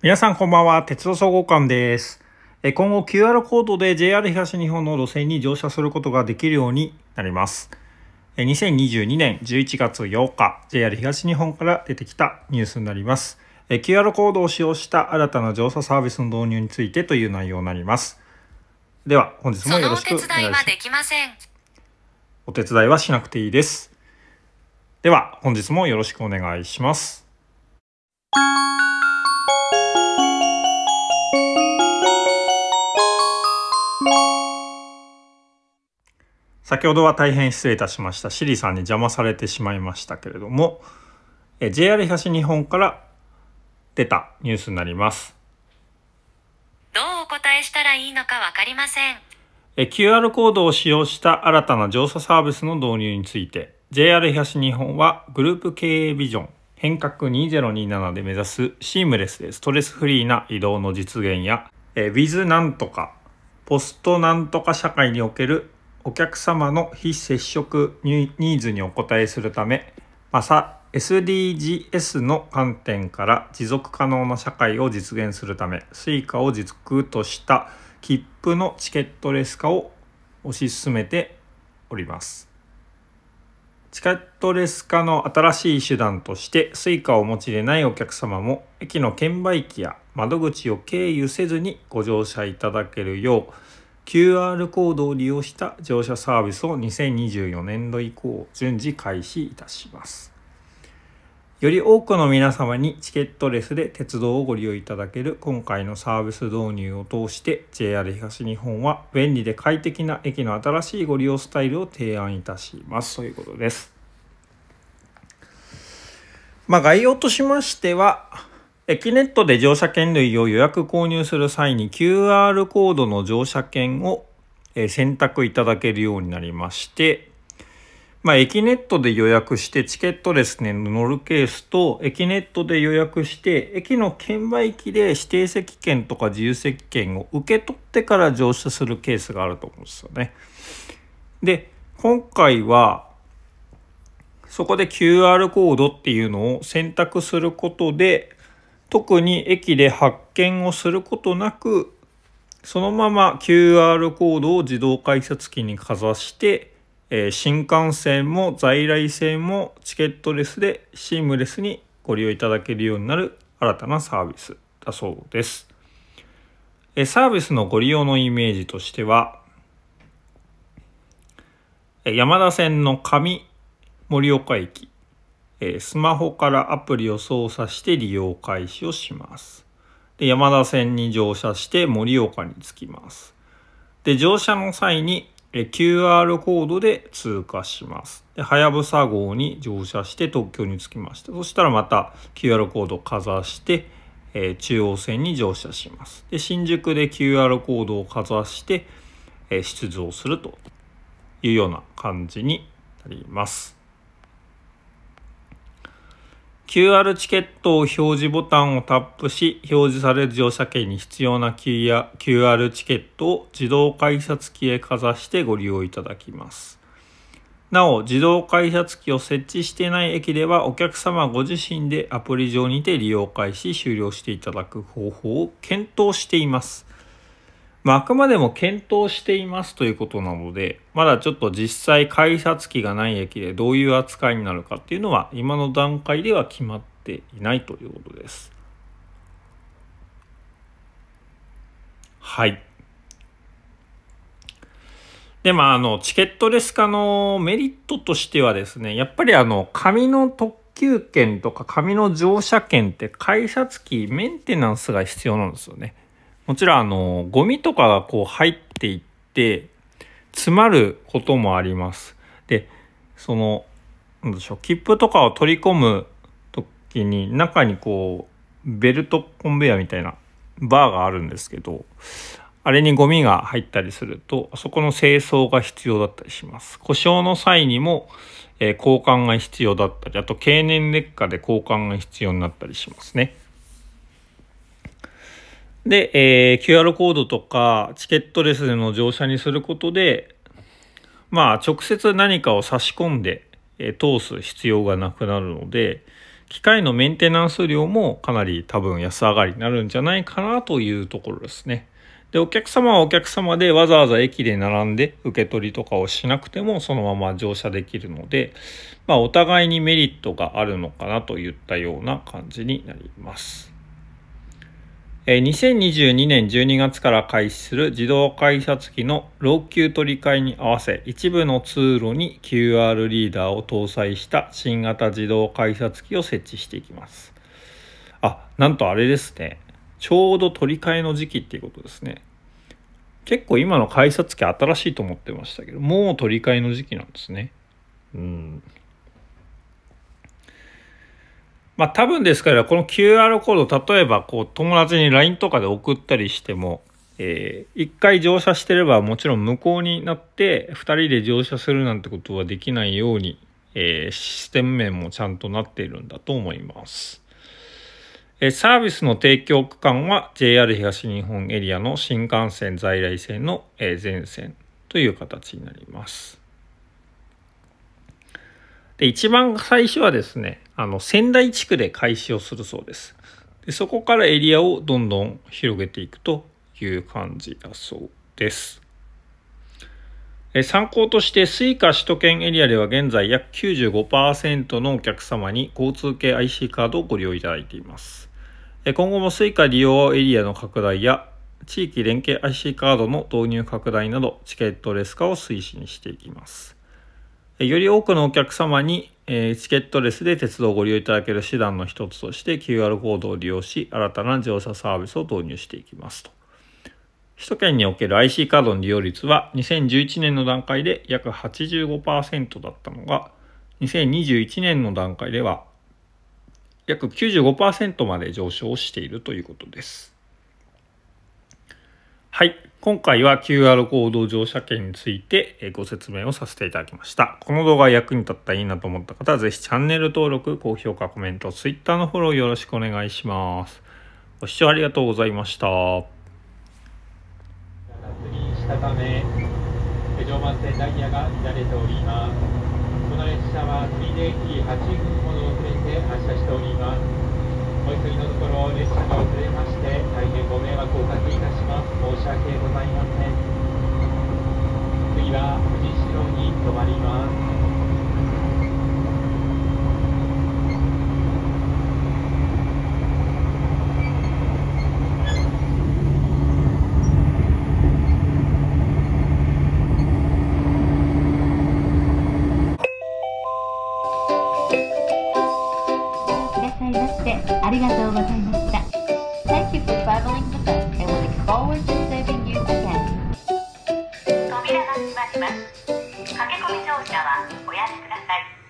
皆さんこんばんは、鉄道総合館です。今後 QR コードで JR 東日本の路線に乗車することができるようになります。2022年11月8日、JR 東日本から出てきたニュースになります。QR コードを使用した新たな乗車サービスの導入についてという内容になります。では、本日もよろしくお願いします。お手伝いはしなくていいです。では、本日もよろしくお願いします。先ほどは大変失礼いたしました。シリさんに邪魔されてしまいましたけれども、JR 東日本から出たニュースになります。どうお答えしたらいいのかわかりません。QR コードを使用した新たな乗車サービスの導入について、JR 東日本はグループ経営ビジョン変革2027で目指すシームレスでストレスフリーな移動の実現や、えー、w i t なんとか、ポストなんとか社会におけるお客様の非接触ニーズにお応えするためま SDGs の観点から持続可能な社会を実現するため Suica を軸とした切符のチケットレス化を推し進めておりますチケットレス化の新しい手段として Suica をお持ちでないお客様も駅の券売機や窓口を経由せずにご乗車いただけるよう QR コードを利用した乗車サービスを2024年度以降順次開始いたします。より多くの皆様にチケットレスで鉄道をご利用いただける今回のサービス導入を通して JR 東日本は便利で快適な駅の新しいご利用スタイルを提案いたしますということです。まあ概要としましてはエキネットで乗車券類を予約購入する際に QR コードの乗車券を選択いただけるようになりまして、まあ、エキネットで予約してチケットレスに、ね、乗るケースと、エキネットで予約して、駅の券売機で指定席券とか自由席券を受け取ってから乗車するケースがあると思うんですよね。で、今回は、そこで QR コードっていうのを選択することで、特に駅で発見をすることなくそのまま QR コードを自動改札機にかざして、えー、新幹線も在来線もチケットレスでシームレスにご利用いただけるようになる新たなサービスだそうです。えー、サービスのご利用のイメージとしては、山田線の上盛岡駅えスマホからアプリを操作して利用開始をします。で山田線に乗車して盛岡に着きます。で乗車の際に QR コードで通過します。で、はやぶさ号に乗車して特急に着きました。そしたらまた QR コードをかざして、えー、中央線に乗車します。で、新宿で QR コードをかざして、えー、出場するというような感じになります。QR チケットを表示ボタンをタップし、表示される乗車券に必要な QR チケットを自動改札機へかざしてご利用いただきます。なお、自動改札機を設置していない駅では、お客様ご自身でアプリ上にて利用開始、終了していただく方法を検討しています。まあ、あくまでも検討していますということなので、まだちょっと実際改札機がない駅でどういう扱いになるかっていうのは、今の段階では決まっていないということです。はい。で、まあ、あの、チケットレス化のメリットとしてはですね、やっぱりあの、紙の特急券とか紙の乗車券って改札機メンテナンスが必要なんですよね。もちろんあのゴミとかがこう入っていって詰まることもあります。でそのなんでしょう切符とかを取り込む時に中にこうベルトコンベヤみたいなバーがあるんですけどあれにゴミが入ったりすると、そこの清掃が必要だったりします。故障の際にも、えー、交換が必要だったり、あと経年劣化で交換が必要になったりしますね。で、えー、QR コードとかチケットレスでの乗車にすることで、まあ、直接何かを差し込んで、えー、通す必要がなくなるので、機械のメンテナンス量もかなり多分安上がりになるんじゃないかなというところですね。で、お客様はお客様でわざわざ駅で並んで受け取りとかをしなくてもそのまま乗車できるので、まあお互いにメリットがあるのかなといったような感じになります。2022年12月から開始する自動改札機の老朽取り替えに合わせ一部の通路に QR リーダーを搭載した新型自動改札機を設置していきますあなんとあれですねちょうど取り替えの時期っていうことですね結構今の改札機新しいと思ってましたけどもう取り替えの時期なんですねうんまあ多分ですから、この QR コード、例えばこう友達に LINE とかで送ったりしても、えー、一回乗車してればもちろん無効になって2人で乗車するなんてことはできないように、えー、システム面もちゃんとなっているんだと思います。えー、サービスの提供区間は JR 東日本エリアの新幹線在来線の、えー、全線という形になります。で一番最初はですねあの、仙台地区で開始をするそうです。でそこからエリアをどんどん広げていくという感じだそうです。参考として Suica 首都圏エリアでは現在約95%のお客様に交通系 IC カードをご利用いただいています。今後も Suica 利用エリアの拡大や地域連携 IC カードの導入拡大などチケットレス化を推進していきます。より多くのお客様にえチケットレスで鉄道をご利用いただける手段の一つとして QR コードを利用し新たな乗車サービスを導入していきますと。首都圏における IC カードの利用率は2011年の段階で約85%だったのが2021年の段階では約95%まで上昇しているということです。はい。今回は QR コード乗車券についてご説明をさせていただきました。この動画が役に立ったらいいなと思った方は、ぜひチャンネル登録、高評価、コメント、Twitter のフォローよろしくお願いします。ご視聴ありがとうございました。確認したため、常磐線ダイヤが乱れております。この列車は次で E8 分ほど遅れて発車しております。列車が遅れまして大変ご迷惑をおかけいたします申し訳ございません次は藤に止まりますありがとうございます。Thank you for traveling with us and we look forward to serving you again. 扉が閉まります。駆け込み乗車はおやめください。